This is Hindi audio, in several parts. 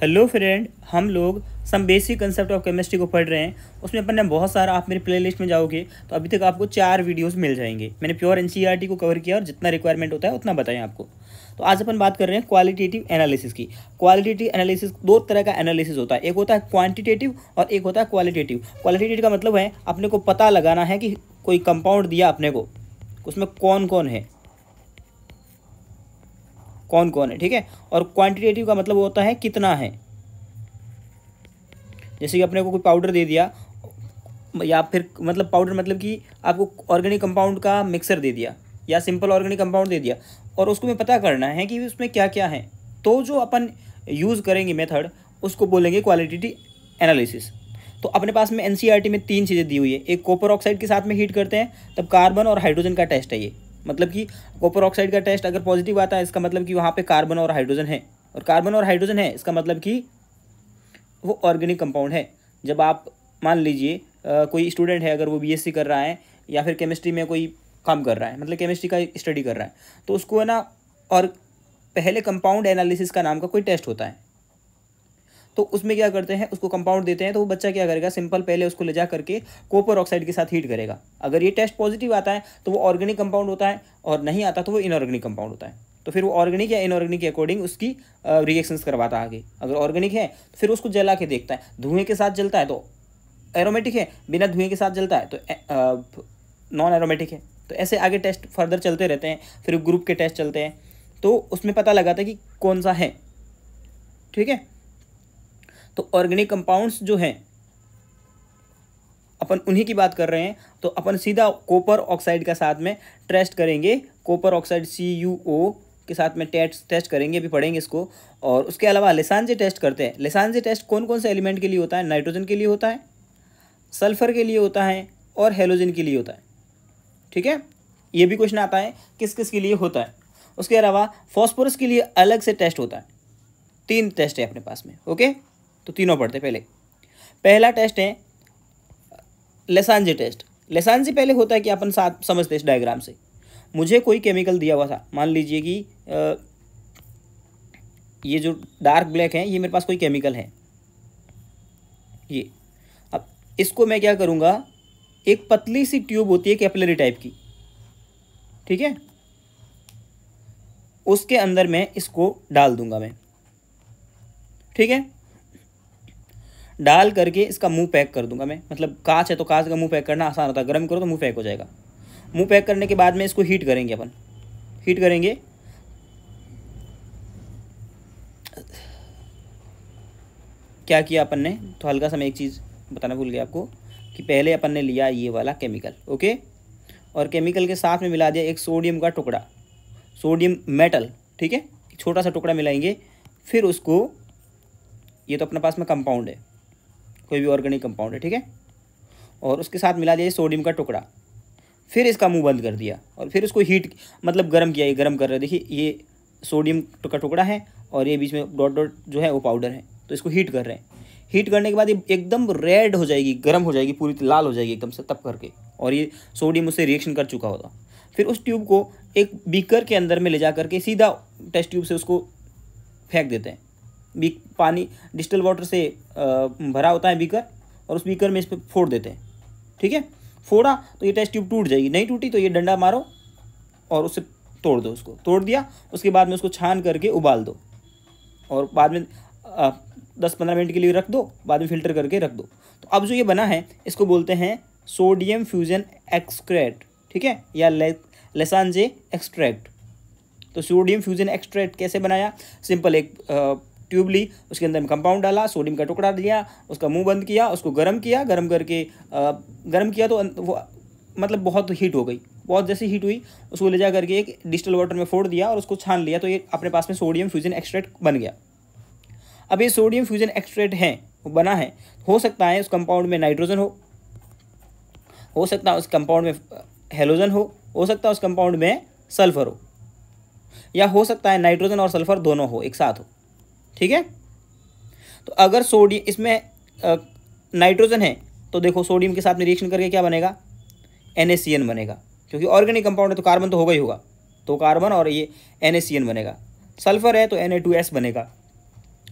हेलो फ्रेंड हम लोग some basic concept of chemistry को पढ़ रहे हैं उसमें अपन ने बहुत सारा आप मेरे प्लेलिस्ट में जाओगे तो अभी तक आपको चार वीडियोस मिल जाएंगे मैंने प्योर एनसीईआरटी e को कवर किया और जितना रिक्वायरमेंट होता है उतना बताएं आपको तो आज अपन बात कर रहे हैं क्वालिटेटिव एनालिसिस की क्वालिटेटिव एनालिसिस दो तरह का एनालिसिस होता है एक होता है क्वान्टिटेटिव और एक होता है क्वालिटेटिव क्वालिटेटिव का मतलब है अपने को पता लगाना है कि कोई कंपाउंड दिया अपने को उसमें कौन कौन है कौन कौन है ठीक है और क्वांटिटेटिव का मतलब होता है कितना है जैसे कि अपने को कोई पाउडर दे दिया या फिर मतलब पाउडर मतलब कि आपको ऑर्गेनिक कंपाउंड का मिक्सर दे दिया या सिंपल ऑर्गेनिक कंपाउंड दे दिया और उसको मैं पता करना है कि उसमें क्या क्या है तो जो अपन यूज़ करेंगे मेथड उसको बोलेंगे क्वालिटी एनालिसिस तो अपने पास में एन e में तीन चीज़ें दी हुई है एक कॉपर ऑक्साइड के साथ में हीट करते हैं तब कार्बन और हाइड्रोजन का टेस्ट है ये मतलब कि कॉपर ऑक्साइड का टेस्ट अगर पॉजिटिव आता है इसका मतलब कि वहाँ पे कार्बन और हाइड्रोजन है और कार्बन और हाइड्रोजन है इसका मतलब कि वो ऑर्गेनिक कंपाउंड है जब आप मान लीजिए कोई स्टूडेंट है अगर वो बी कर रहा है या फिर केमिस्ट्री में कोई काम कर रहा है मतलब केमिस्ट्री का स्टडी कर रहा है तो उसको है ना और पहले कंपाउंड एनालिसिस का नाम का कोई टेस्ट होता है तो उसमें क्या करते हैं उसको कंपाउंड देते हैं तो वो बच्चा क्या करेगा सिंपल पहले उसको ले जा करके कोपर ऑक्साइड के साथ हीट करेगा अगर ये टेस्ट पॉजिटिव आता है तो वो ऑर्गेनिक कंपाउंड होता है और नहीं आता तो वो इनऑर्गेनिक कंपाउंड होता है तो फिर वो ऑर्गेनिक या इनऑर्गेनिक के अकॉर्डिंग उसकी रिएक्शंस करवाता आगे अगर ऑर्गेनिक है तो फिर उसको जला के देखता है धुएं के साथ जलता है तो एरोमेटिक है बिना धुएं के साथ जलता है तो नॉन एरोमेटिक है तो ऐसे आगे टेस्ट फर्दर चलते रहते हैं फिर ग्रुप के टेस्ट चलते हैं तो उसमें पता लगाता है कि कौन सा है ठीक है तो ऑर्गेनिक कंपाउंड्स जो हैं अपन उन्हीं की बात कर रहे हैं तो अपन सीधा कॉपर ऑक्साइड का साथ में टेस्ट करेंगे copper oxide C U O के साथ में टेस्ट टेस्ट करेंगे अभी पढ़ेंगे इसको और उसके अलावा लेसानजे टेस्ट करते हैं लेसानजे टेस्ट कौन कौन से एलिमेंट के लिए होता है नाइट्रोजन के लिए होता है सल्फर के लिए होता है और हेलोजन के लिए होता है ठीक है ये भी क्वेश्चन आता है किस किस के लिए होता है उसके अलावा फॉस्फोरस के लिए अलग से टेस्ट होता है तीन टेस्ट है अपने पास में ओके तो तीनों पढ़ते पहले पहला टेस्ट है लेसानजी टेस्ट लेसानजी पहले होता है कि अपन साथ समझते इस डायग्राम से मुझे कोई केमिकल दिया हुआ था मान लीजिए कि आ, ये जो डार्क ब्लैक है ये मेरे पास कोई केमिकल है ये अब इसको मैं क्या करूँगा एक पतली सी ट्यूब होती है कैपिलरी टाइप की ठीक है उसके अंदर मैं इसको डाल दूंगा मैं ठीक है डाल करके इसका मुंह पैक कर दूंगा मैं मतलब कांच है तो कांच का मुंह पैक करना आसान होता है गर्म करो तो मुंह पैक हो जाएगा मुंह पैक करने के बाद में इसको हीट करेंगे अपन हीट करेंगे क्या किया अपन ने तो हल्का सा मैं एक चीज़ बताना भूल गया आपको कि पहले अपन ने लिया ये वाला केमिकल ओके और केमिकल के साथ में मिला दिया एक सोडियम का टुकड़ा सोडियम मेटल ठीक है छोटा सा टुकड़ा मिलाएंगे फिर उसको ये तो अपने पास में कंपाउंड है कोई भी ऑर्गेनिक कंपाउंड है ठीक है और उसके साथ मिला दिया सोडियम का टुकड़ा फिर इसका मुंह बंद कर दिया और फिर उसको हीट मतलब गर्म किया ये गर्म कर रहे देखिए ये सोडियम का टुकड़ा है और ये बीच में डॉट डॉट जो है वो पाउडर है तो इसको हीट कर रहे हैं हीट करने के बाद ये एकदम रेड हो जाएगी गर्म हो जाएगी पूरी लाल हो जाएगी एकदम से तप करके और ये सोडियम उससे रिएक्शन कर चुका होगा फिर उस ट्यूब को एक बीकर के अंदर में ले जा करके सीधा टेस्ट ट्यूब से उसको फेंक देते हैं बीक पानी डिस्टल वाटर से भरा होता है बीकर और उस बीकर में इस पर फोड़ देते हैं ठीक है फोड़ा तो ये टेस्ट ट्यूब टूट जाएगी नहीं टूटी तो ये डंडा मारो और उसे तोड़ दो उसको तोड़ दिया उसके बाद में उसको छान करके उबाल दो और बाद में दस पंद्रह मिनट के लिए रख दो बाद में फिल्टर करके रख दो तो अब जो ये बना है इसको बोलते हैं सोडियम फ्यूजन एक्सक्रेट ठीक है या ले, लेसानजे एक्सट्रैक्ट तो सोडियम फ्यूजन एक्सट्रैक्ट कैसे बनाया सिंपल एक आ, ट्यूब ली उसके अंदर में कंपाउंड डाला सोडियम का टुकड़ा दिया उसका मुंह बंद किया उसको गर्म किया गर्म करके गर्म किया तो अं, वो मतलब बहुत हीट हो गई बहुत जैसी हीट हुई उसको ले जा करके एक डिजिटल वाटर में फोड़ दिया और उसको छान लिया तो ये अपने पास में सोडियम फ्यूजन एक्सट्रेट बन गया अब ये सोडियम फ्यूजन एक्सट्रेट है वो बना है हो सकता है उस कंपाउंड में नाइट्रोजन हो हो सकता है उस कंपाउंड में हेलोजन हो हो सकता है उस कंपाउंड में सल्फर हो या हो सकता है नाइट्रोजन और सल्फर दोनों हो एक साथ हो ठीक है तो अगर सोडियम इसमें नाइट्रोजन है तो देखो सोडियम के साथ में रिएक्शन करके क्या बनेगा एन बनेगा क्योंकि ऑर्गेनिक कंपाउंड है तो कार्बन तो होगा ही होगा तो कार्बन और ये एन बनेगा सल्फर है तो एन बनेगा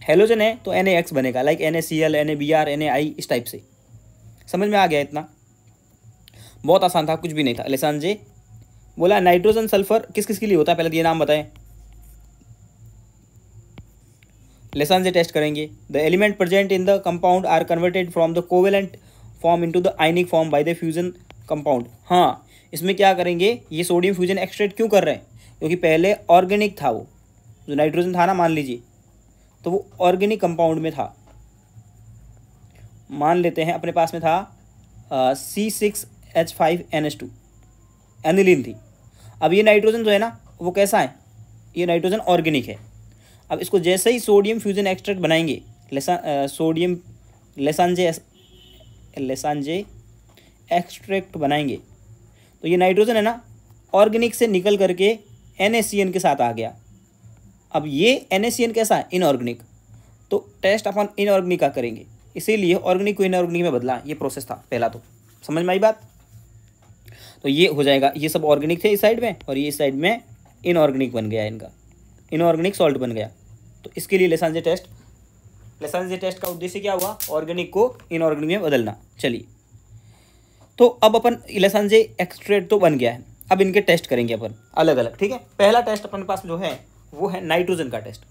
हेलोजन है तो एन बनेगा like N A C L N A B R N A I इस टाइप से समझ में आ गया इतना बहुत आसान था कुछ भी नहीं था लेसान जे बोला नाइट्रोजन सल्फर किस किस के लिए होता है पहले तो ये नाम बताएं लेसन से टेस्ट करेंगे the element present in the compound are converted from the covalent form into the ionic form by the fusion compound हाँ इसमें क्या करेंगे ये सोडियम फ्यूजन एक्सट्रेट क्यों कर रहे हैं क्योंकि पहले ऑर्गेनिक था वो जो नाइट्रोजन था ना मान लीजिए तो वो ऑर्गेनिक कंपाउंड में था मान लेते हैं अपने पास में था C six H five N H two aniline थी अब ये नाइट्रोजन जो है ना वो कैसा है ये नाइट्रोजन ऑर्गेनिक है अब इसको जैसे ही सोडियम फ्यूजन एक्सट्रैक्ट बनाएंगे लेसा सोडियम लेसानजे लेसानजे एक्सट्रैक्ट बनाएंगे तो ये नाइट्रोजन है ना ऑर्गेनिक से निकल करके एन के साथ आ गया अब ये एन कैसा है इनऑर्गेनिक तो टेस्ट अपन इनऑर्गेनिक का करेंगे इसीलिए ऑर्गेनिक को इनऑर्गेनिक में बदला ये प्रोसेस था पहला तो समझ में आई बात तो ये हो जाएगा ये सब ऑर्गेनिक थे इस साइड में और ये इस साइड में इनऑर्गेनिक बन गया इनका इनऑर्गेनिक सॉल्ट बन गया तो इसके लिए लेसानजे टेस्ट लेसानजे टेस्ट का उद्देश्य क्या हुआ ऑर्गेनिक को इनऑर्गेनिक में बदलना चलिए तो अब अपन लेसानजे एक्सट्रेट तो बन गया है अब इनके टेस्ट करेंगे अपन अलग अलग ठीक है पहला टेस्ट अपन पास जो है वो है नाइट्रोजन का टेस्ट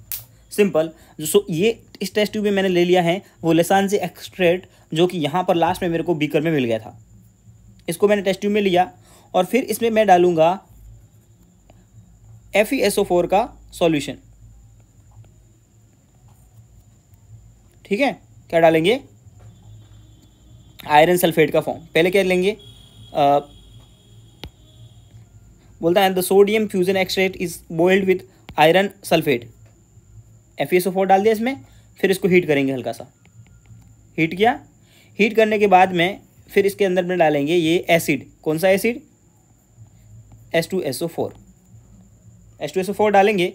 सिंपल जो सो ये इस टेस्ट ट्यूब में मैंने ले लिया है वो लेसानजे एक्सट्रेट जो कि यहाँ पर लास्ट में मेरे को बीकर में मिल गया था इसको मैंने टेस्ट ट्यूब में लिया और फिर इसमें मैं डालूंगा एफ e का सॉल्यूशन ठीक है क्या डालेंगे आयरन सल्फेट का फॉर्म पहले क्या लेंगे आ, बोलता है the sodium fusion extract is boiled with iron sulphate F डाल दिया इसमें फिर इसको हीट करेंगे हल्का सा हीट किया हीट करने के बाद में फिर इसके अंदर में डालेंगे ये एसिड कौन सा acid S two S O four S two डालेंगे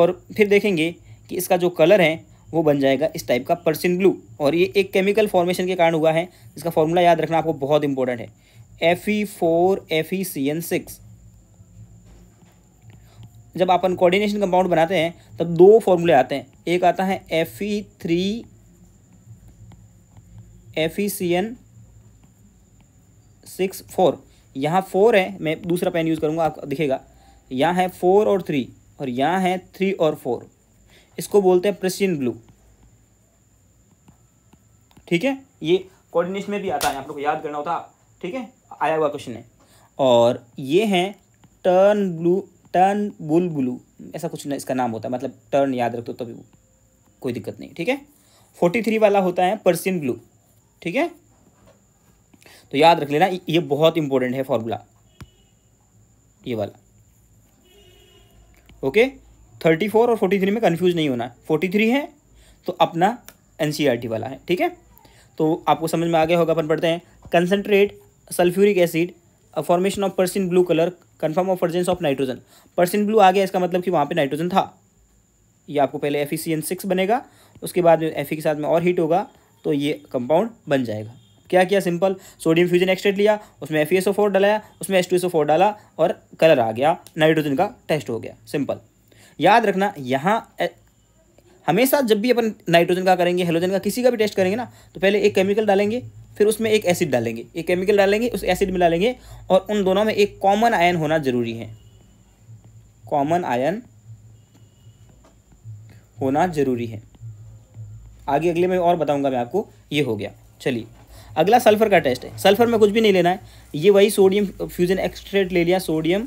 और फिर देखेंगे कि इसका जो कलर है वो बन जाएगा इस टाइप का पर्सिन ब्लू और ये एक केमिकल फॉर्मेशन के कारण हुआ है इसका फॉर्मूला याद रखना आपको बहुत इंपॉर्टेंट है F E four F E C N six जब अपन कोऑर्डिनेशन कंपाउंड बनाते हैं तब दो फॉर्मूले आते हैं एक आता है F E three F E C N six four यहाँ फोर है मैं दूसरा पेन यूज़ करूँगा आपको दिखेगा यहाँ है फोर और थ्री और यहाँ है थ्री और फोर इसको बोलते हैं प्रेसियन ब्लू ठीक है ये कोऑर्डिनेशन में भी आता है आप लोग को याद करना होता ठीक है आया हुआ क्वेश्चन है और ये है turn blue turn bull blue ऐसा कुछ ना इसका नाम होता है मतलब टर्न याद रख दो तभी कोई दिक्कत नहीं ठीक है फोर्टी थ्री वाला होता है पर्सियन ब्लू ठीक है तो याद रख लेना ये बहुत इंपॉर्टेंट है फॉर्मूला ये वाला ओके थर्टी फोर और फोर्टी थ्री में कन्फ्यूज नहीं होना फोर्टी थ्री है तो अपना एन e वाला है ठीक है तो आपको समझ में आ गया होगा अपन पढ़ते हैं concentrate sulphuric acid formation of Prussian blue colour confirm of presence of nitrogen Prussian blue आ गया इसका मतलब कि वहाँ पे नाइट्रोजन था ये आपको पहले F E C N six बनेगा उसके बाद में एफ e के साथ में और हीट होगा तो ये कंपाउंड बन जाएगा क्या किया सिंपल सोडियम फ्यूजन एक्सट्रेट लिया उसमें एफ e डालाया उसमें एस डाला और कलर आ गया नाइट्रोजन का टेस्ट हो गया सिंपल याद रखना यहाँ हमेशा जब भी अपन नाइट्रोजन का करेंगे हेलोजन का किसी का भी टेस्ट करेंगे ना तो पहले एक केमिकल डालेंगे फिर उसमें एक एसिड डालेंगे एक केमिकल डालेंगे उस एसिड में डालेंगे और उन दोनों में एक कॉमन आयन होना जरूरी है कॉमन आयन होना जरूरी है आगे अगले में और बताऊंगा मैं आपको ये हो गया चलिए अगला सल्फर का टेस्ट है सल्फर में कुछ भी नहीं लेना है ये वही सोडियम फ्यूजन एक्सट्रेट ले लिया sodium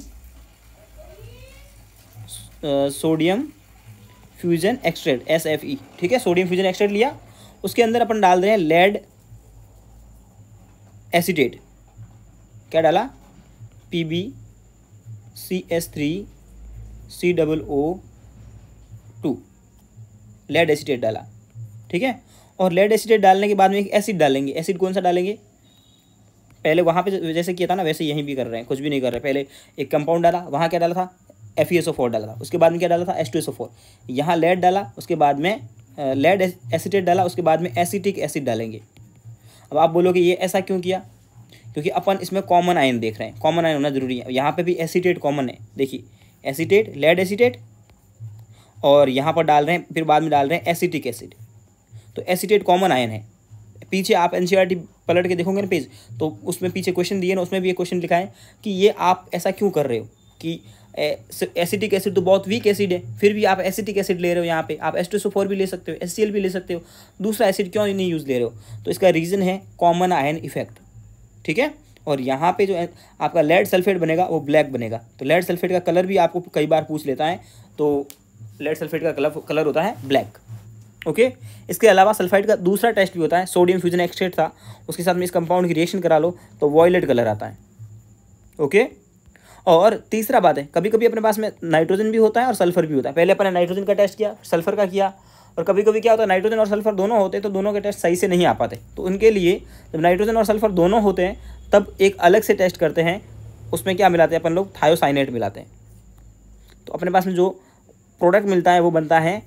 sodium fusion extract S F E e, ठीक है सोडियम फ्यूजन एक्सट्रेट लिया उसके अंदर अपन डाल रहे हैं लेड एसीटेट क्या डाला P B C S three C double O two lead acetate डाला ठीक है और लेड एसिडेट डालने के बाद में एक एसिड डालेंगे एसिड कौन सा डालेंगे पहले वहाँ पे जैसे किया था ना वैसे यहीं भी कर रहे हैं कुछ भी नहीं कर रहे पहले एक कंपाउंड डाला वहाँ क्या डाला था एफ ई फोर डाला था उसके बाद में क्या डाला था S two S O four यहाँ लेड डाला उसके बाद में लेड एसिडेट डाला उसके बाद में एसिटिक एसिड डालेंगे अब आप बोलोगे ये ऐसा क्यों किया क्योंकि अपन इसमें कॉमन आयन देख रहे हैं कॉमन आयन होना ज़रूरी है यहाँ पे भी एसिटेट कॉमन है देखिए एसिटेट लेड एसिटेट और यहाँ पर डाल रहे हैं फिर बाद में डाल रहे हैं एसिटिक एसिड तो एसीटेट कॉमन आयन है पीछे आप एन e पलट के देखोगे ना पेज तो उसमें पीछे क्वेश्चन दिए ना उसमें भी ये क्वेश्चन लिखा है कि ये आप ऐसा क्यों कर रहे हो कि एसिटिक एसिड तो बहुत वीक एसिड है फिर भी आप एसिटिक एसिड ले रहे हो यहाँ पे आप एस्टोसोफोर भी ले सकते हो एस भी ले सकते हो दूसरा एसिड क्यों नहीं यूज़ ले रहे हो तो इसका रीज़न है कॉमन आयन इफेक्ट ठीक है और यहाँ पे जो आपका लेड सल्फेट बनेगा वो ब्लैक बनेगा तो लेड सल्फेट का कलर भी आपको कई बार पूछ लेता है तो लेड सल्फेट का कलर कलर होता है ब्लैक ओके इसके अलावा सल्फाइड का दूसरा टेस्ट भी होता है सोडियम फ्यूजन एक्सट्रेट था उसके साथ में इस कंपाउंड की रिएक्शन करा लो तो वॉयलेट कलर आता है ओके और तीसरा बात है कभी कभी अपने पास में नाइट्रोजन भी होता है और सल्फर भी होता है पहले अपन ने नाइट्रोजन का टेस्ट किया सल्फर का किया और कभी कभी क्या होता है नाइट्रोजन और सल्फर दोनों होते हैं तो दोनों के टेस्ट सही से नहीं आ पाते तो उनके लिए जब नाइट्रोजन और सल्फर दोनों होते हैं तब एक अलग से टेस्ट करते हैं उसमें क्या मिलाते हैं अपन लोग थायोसाइनेट मिलाते हैं तो अपने पास में जो प्रोडक्ट मिलता है वो बनता है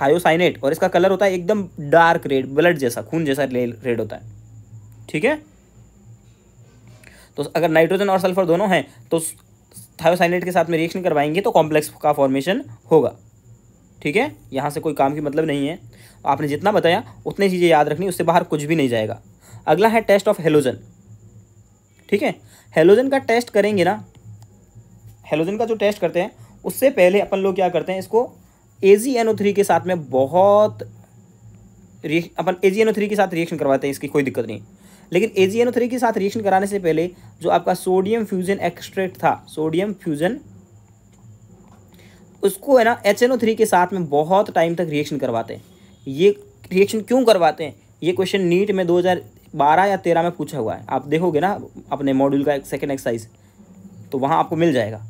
थायोसाइनेट और इसका कलर होता है एकदम डार्क रेड ब्लड जैसा खून जैसा रेड होता है ठीक है तो अगर नाइट्रोजन और सल्फर दोनों हैं तो थायोसाइनेट के साथ में रिएक्शन करवाएंगे तो कॉम्प्लेक्स का फॉर्मेशन होगा ठीक है यहाँ से कोई काम की मतलब नहीं है आपने जितना बताया उतनी चीज़ें याद रखनी उससे बाहर कुछ भी नहीं जाएगा अगला है टेस्ट ऑफ हेलोजन ठीक है हेलोजन का टेस्ट करेंगे ना हेलोजन का जो टेस्ट करते हैं उससे पहले अपन लोग क्या करते हैं इसको ए जी एन ओ थ्री के साथ में बहुत अपन ए जी एन ओ थ्री के साथ रिएक्शन करवाते हैं इसकी कोई दिक्कत नहीं लेकिन ए जी एन ओ थ्री के साथ रिएक्शन कराने से पहले जो आपका सोडियम फ्यूजन एक्सट्रैक्ट था सोडियम फ्यूजन उसको है ना एच एन ओ थ्री के साथ में बहुत टाइम तक रिएक्शन करवाते हैं ये रिएक्शन क्यों करवाते हैं ये क्वेश्चन नीट में दो हज़ार बारह या तेरह में पूछा हुआ है आप देखोगे ना अपने मॉड्यूल का एक सेकेंड एक्सरसाइज तो वहाँ आपको मिल जाएगा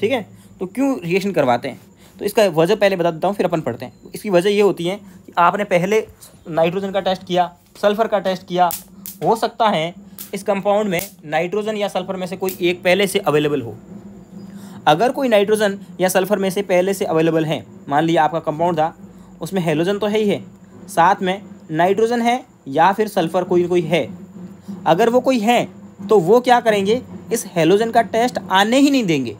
ठीक है तो क्यों रिएक्शन करवाते हैं तो इसका वजह पहले बता देता हूँ फिर अपन पढ़ते हैं इसकी वजह ये होती है कि आपने पहले नाइट्रोजन का टेस्ट किया सल्फर का टेस्ट किया हो सकता है इस कंपाउंड में नाइट्रोजन या सल्फर में से कोई एक पहले से अवेलेबल हो अगर कोई नाइट्रोजन या सल्फर में से पहले से अवेलेबल है मान लिया आपका कंपाउंड था उसमें हेलोजन तो है ही है साथ में नाइट्रोजन है या फिर सल्फर कोई कोई है अगर वो कोई है तो वो क्या करेंगे इस हेलोजन का टेस्ट आने ही नहीं देंगे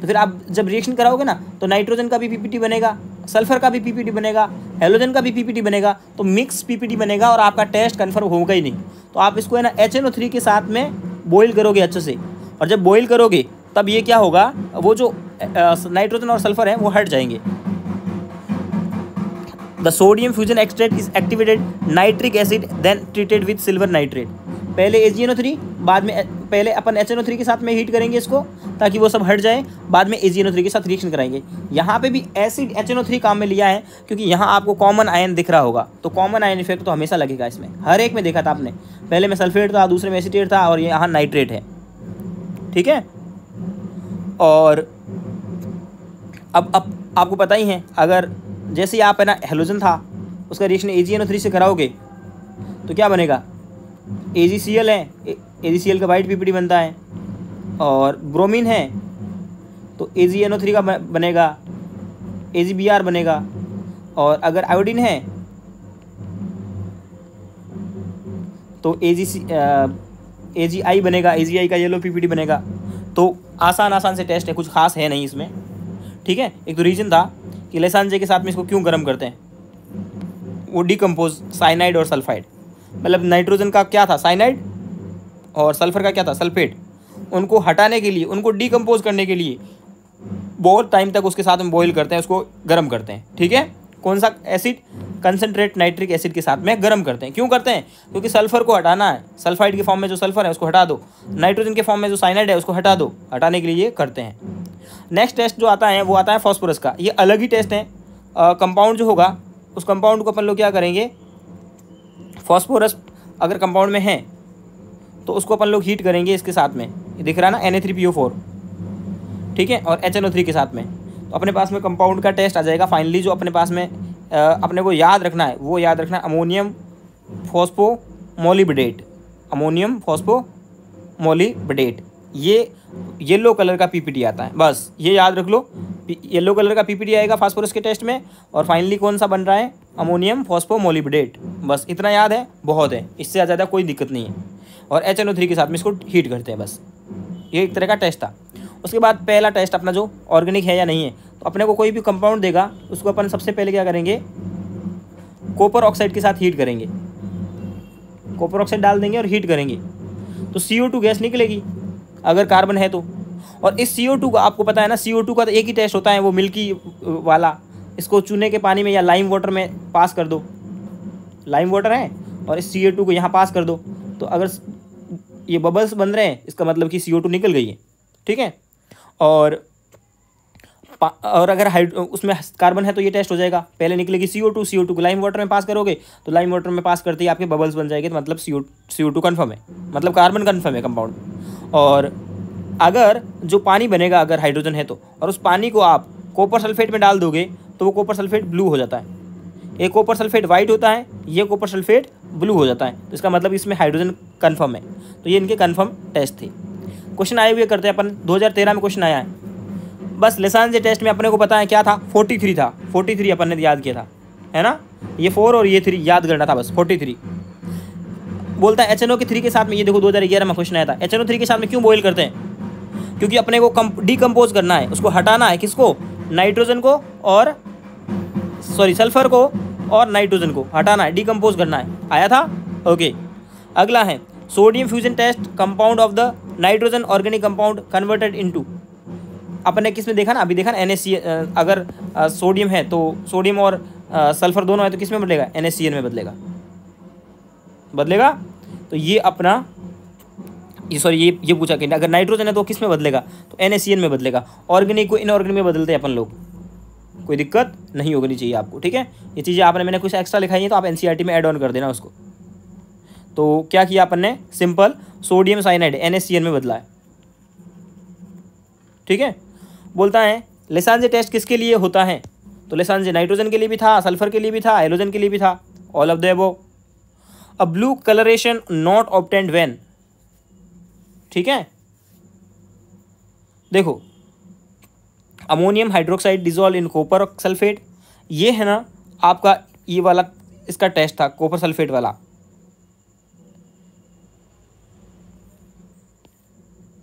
तो फिर आप जब रिएक्शन कराओगे ना तो नाइट्रोजन का भी पीपीटी बनेगा सल्फर का भी पीपीटी बनेगा हेलोजन का भी पीपीटी बनेगा तो मिक्स पीपीटी बनेगा और आपका टेस्ट कन्फर्म होगा ही नहीं तो आप इसको है ना एच के साथ में बॉयल करोगे अच्छे से और जब बॉयल करोगे तब ये क्या होगा वो जो नाइट्रोजन और सल्फर हैं वो हट जाएंगे the sodium fusion extract is activated nitric acid then treated with silver nitrate पहले ओ थ्री बाद में पहले अपन एच थ्री के साथ में हीट करेंगे इसको ताकि वो सब हट जाए बाद में ओ थ्री के साथ रिएक्शन कराएंगे यहाँ पे भी एसिड एच थ्री काम में लिया है क्योंकि यहाँ आपको कॉमन आयन दिख रहा होगा तो कॉमन आयन इफेक्ट तो हमेशा लगेगा इसमें हर एक में देखा था आपने पहले में सल्फेट था दूसरे में एसिटेट था और यहाँ नाइट्रेट है ठीक है और अब अब आपको पता ही है अगर जैसे आप है ना हेलोजन था उसका reaction A G N O three से कराओगे तो क्या बनेगा ए जी सी एल है ए जी सी एल का वाइट पीपीडी बनता है और ब्रोमीन है तो ए जी एन ओ थ्री का बनेगा ए जी बी आर बनेगा और अगर आयोडीन है तो ए जी सी ए जी आई बनेगा ए जी आई का येलो पीपीडी बनेगा तो आसान आसान से टेस्ट है कुछ खास है नहीं इसमें ठीक है एक तो रीज़न था कि लेसानजे के साथ में इसको क्यों गर्म करते हैं वो डिकम्पोज साइनाइड और सल्फाइड मतलब नाइट्रोजन का क्या था साइनाइड और सल्फर का क्या था सल्फेट उनको हटाने के लिए उनको डिकम्पोज करने के लिए बहुत टाइम तक उसके साथ हम बॉयल करते हैं उसको गर्म करते हैं ठीक है कौन सा एसिड कंसनट्रेट नाइट्रिक एसिड के साथ में गर्म करते हैं क्यों करते हैं क्योंकि सल्फर को हटाना है सल्फाइड के फॉर्म में जो सल्फर है उसको हटा दो नाइट्रोजन के फॉर्म में जो साइनाइड है उसको हटा दो हटाने के लिए करते हैं नेक्स्ट टेस्ट जो आता है वो आता है फॉस्फोरस का ये अलग ही टेस्ट है कंपाउंड जो होगा उस कंपाउंड को अपन लोग क्या करेंगे फॉस्फोरस अगर कंपाउंड में है तो उसको अपन लोग हीट करेंगे इसके साथ में दिख रहा है ना N A three P O four ठीक है और एच एन ओ थ्री के साथ में तो अपने पास में कंपाउंड का टेस्ट आ जाएगा फाइनली जो अपने पास में आ, अपने को याद रखना है वो याद रखना है अमोनियम फॉस्पो मोलीबडेट अमोनियम फॉस्पो मोलीबडेट ये येलो कलर का पीपीटी आता है बस ये याद रख लो येलो कलर का पीपीडी आएगा फास्फोरस के टेस्ट में और फाइनली कौन सा बन रहा है अमोनियम फॉस्फोमोलिबडेट बस इतना याद है बहुत है इससे ज़्यादा कोई दिक्कत नहीं है और एच के साथ में इसको हीट करते हैं बस ये एक तरह का टेस्ट था उसके बाद पहला टेस्ट अपना जो ऑर्गेनिक है या नहीं है तो अपने को कोई भी कंपाउंड देगा उसको अपन सबसे पहले क्या करेंगे कॉपर ऑक्साइड के साथ हीट करेंगे कॉपर ऑक्साइड डाल देंगे और हीट करेंगे तो सी गैस निकलेगी अगर कार्बन है तो और इस सी का आपको पता है ना सी का तो एक ही टेस्ट होता है वो मिल्की वाला इसको चूने के पानी में या लाइम वाटर में पास कर दो लाइम वाटर है और इस सी को यहाँ पास कर दो तो अगर ये बबल्स बन रहे हैं इसका मतलब कि सी निकल गई है ठीक है और और अगर हाइड उसमें कार्बन है तो ये टेस्ट हो जाएगा पहले निकलेगी C O two C O two lime water में पास करोगे तो लाइम वाटर में पास करते ही आपके बबल्स बन जाएंगे तो मतलब सी ओ सी ओ टू कन्फर्म है मतलब कार्बन कन्फर्म है कंपाउंड और अगर जो पानी बनेगा अगर हाइड्रोजन है तो और उस पानी को आप कॉपर सल्फेट में डाल दोगे तो वो कॉपर सल्फेट ब्लू हो जाता है ये कॉपर सल्फेट वाइट होता है ये कॉपर सल्फेट ब्लू हो जाता है तो इसका मतलब इसमें हाइड्रोजन कन्फर्म है तो ये इनके कन्फर्म टेस्ट थे क्वेश्चन आए हुए करते हैं अपन दो में क्वेश्चन आया है बस लेसान से टेस्ट में अपने को पता है क्या था थ्री था थ्री अपन ने याद किया था है ना ये फोर और ये थ्री याद करना था बस फोर्टी थ्री बोलता है एच के थ्री के साथ में ये देखो दो हज़ार ग्यारह में क्वेश्चन आया था एच एन ओ थ्री के साथ में क्यों बॉयल करते हैं क्योंकि अपने को कम डिकम्पोज करना है उसको हटाना है किसको नाइट्रोजन को और सॉरी सल्फर को और नाइट्रोजन को हटाना है डिकम्पोज करना है आया था ओके अगला है sodium fusion test compound of the nitrogen organic compound converted into अपने किस में देखा ना अभी देखा ना एन अगर सोडियम है तो सोडियम और सल्फर दोनों है तो किस में बदलेगा एन में बदलेगा बदलेगा तो ये अपना ये सॉरी ये ये पूछा कि अगर नाइट्रोजन है तो किस में बदलेगा तो एन में बदलेगा ऑर्गेनिक को इनऑर्गेनिक में बदलते हैं अपन लोग कोई दिक्कत नहीं होनी चाहिए आपको ठीक है ये चीज़ें आपने मैंने कुछ एक्स्ट्रा लिखाई है तो आप एन e में एड ऑन कर देना उसको तो क्या किया अपन ने सिंपल सोडियम साइनाइड एन में बदला है ठीक है बोलता है लेसानजे टेस्ट किसके लिए होता है तो लेसानजे नाइट्रोजन के लिए भी था सल्फर के लिए भी था हाइड्रोजन के लिए भी था all of the above a blue coloration not obtained when ठीक है देखो ammonium hydroxide dissolve in copper sulphate ये है ना आपका ये वाला इसका टेस्ट था कॉपर सल्फेट वाला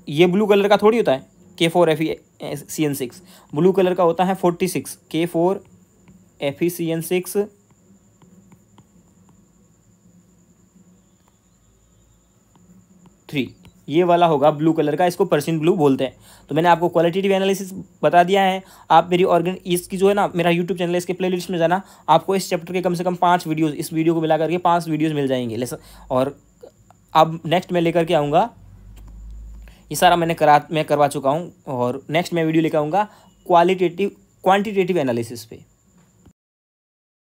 ये ब्लू कलर का थोड़ी होता है K four F C N six blue colour का होता है forty six K four F C N six three ये वाला होगा ब्लू कलर का इसको पर्सिन ब्लू बोलते हैं तो मैंने आपको क्वालिटेटिव एनालिसिस बता दिया है आप मेरी ऑर्गन इसकी जो है ना मेरा यूट्यूब चैनल इसके प्ले में जाना आपको इस चैप्टर के कम से कम पाँच वीडियोज़ इस वीडियो को मिला करके पाँच वीडियोज़ मिल जाएंगे लेसन और अब नेक्स्ट मैं लेकर के आऊँगा ये सारा मैंने करा मैं करवा चुका हूँ और नेक्स्ट मैं वीडियो लेकर आऊँगा क्वालिटेटिव क्वान्टिटेटिव एनालिसिस पे